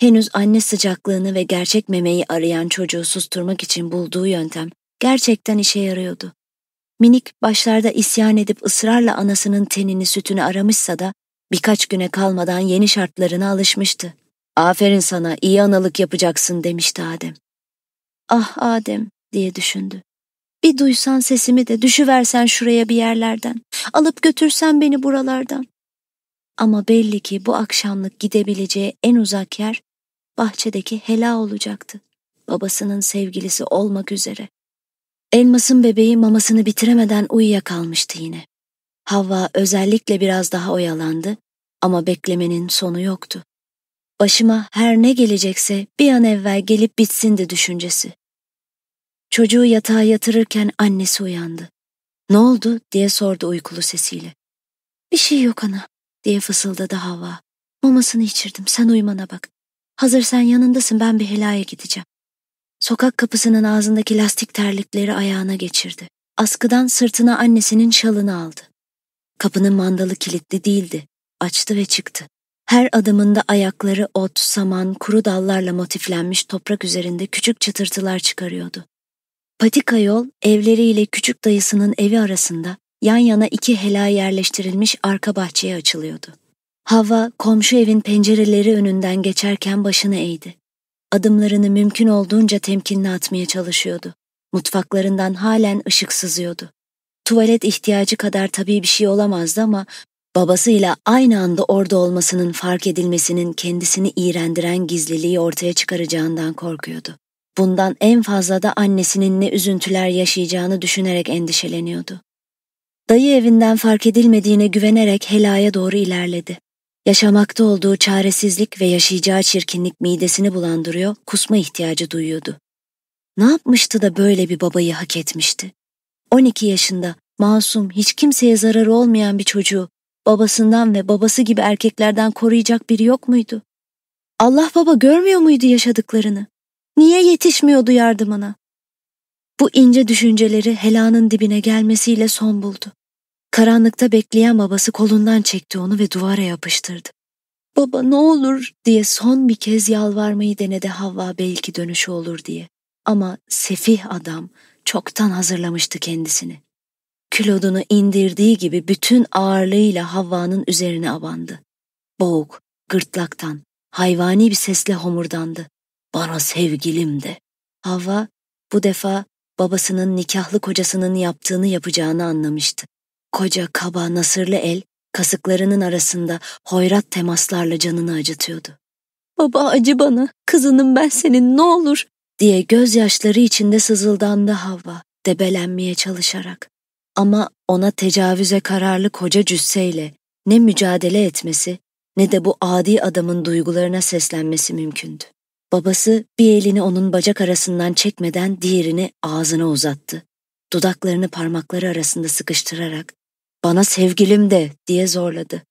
Henüz anne sıcaklığını ve gerçek memeyi arayan çocuğu susturmak için bulduğu yöntem gerçekten işe yarıyordu. Minik başlarda isyan edip ısrarla anasının tenini sütünü aramışsa da birkaç güne kalmadan yeni şartlarına alışmıştı. Aferin sana iyi analık yapacaksın demişti Adem. Ah Adem diye düşündü. Bir duysan sesimi de düşüversen şuraya bir yerlerden. Alıp götürsen beni buralardan. Ama belli ki bu akşamlık gidebileceği en uzak yer bahçedeki hela olacaktı. Babasının sevgilisi olmak üzere. Elmas'ın bebeği mamasını bitiremeden uyuyakalmıştı yine. Havva özellikle biraz daha oyalandı ama beklemenin sonu yoktu. Başıma her ne gelecekse bir an evvel gelip bitsindi düşüncesi. Çocuğu yatağa yatırırken annesi uyandı. Ne oldu diye sordu uykulu sesiyle. Bir şey yok ana diye fısıldadı Havva. Mamasını içirdim sen uyumana bak. Hazır sen yanındasın ben bir helaya gideceğim. Sokak kapısının ağzındaki lastik terlikleri ayağına geçirdi. Askıdan sırtına annesinin şalını aldı. Kapının mandalı kilitli değildi. Açtı ve çıktı. Her adımında ayakları ot, saman, kuru dallarla motiflenmiş toprak üzerinde küçük çıtırtılar çıkarıyordu. Patika yol, evleriyle küçük dayısının evi arasında yan yana iki helaya yerleştirilmiş arka bahçeye açılıyordu. Hava komşu evin pencereleri önünden geçerken başını eğdi. Adımlarını mümkün olduğunca temkinli atmaya çalışıyordu. Mutfaklarından halen ışık sızıyordu. Tuvalet ihtiyacı kadar tabii bir şey olamazdı ama babasıyla aynı anda orada olmasının fark edilmesinin kendisini iğrendiren gizliliği ortaya çıkaracağından korkuyordu. Bundan en fazla da annesinin ne üzüntüler yaşayacağını düşünerek endişeleniyordu. Dayı evinden fark edilmediğine güvenerek helaya doğru ilerledi. Yaşamakta olduğu çaresizlik ve yaşayacağı çirkinlik midesini bulandırıyor, kusma ihtiyacı duyuyordu. Ne yapmıştı da böyle bir babayı hak etmişti? 12 yaşında, masum, hiç kimseye zararı olmayan bir çocuğu, babasından ve babası gibi erkeklerden koruyacak biri yok muydu? Allah baba görmüyor muydu yaşadıklarını? Niye yetişmiyordu yardımına? Bu ince düşünceleri Hela'nın dibine gelmesiyle son buldu. Karanlıkta bekleyen babası kolundan çekti onu ve duvara yapıştırdı. Baba ne olur diye son bir kez yalvarmayı denedi Havva belki dönüşü olur diye. Ama sefih adam çoktan hazırlamıştı kendisini. Külodunu indirdiği gibi bütün ağırlığıyla Havva'nın üzerine abandı. Boğuk, gırtlaktan, hayvani bir sesle homurdandı. Bana sevgilim de. Havva bu defa babasının nikahlı kocasının yaptığını yapacağını anlamıştı. Koca kaba nasırlı el kasıklarının arasında hoyrat temaslarla canını acıtıyordu. Baba acı bana, kızının ben senin ne olur diye gözyaşları içinde sızıldandı Havva, debelenmeye çalışarak. Ama ona tecavüze kararlı koca cüsseyle ne mücadele etmesi ne de bu adi adamın duygularına seslenmesi mümkündü. Babası bir elini onun bacak arasından çekmeden diğerini ağzına uzattı. Dudaklarını parmakları arasında sıkıştırarak bana sevgilim de diye zorladı.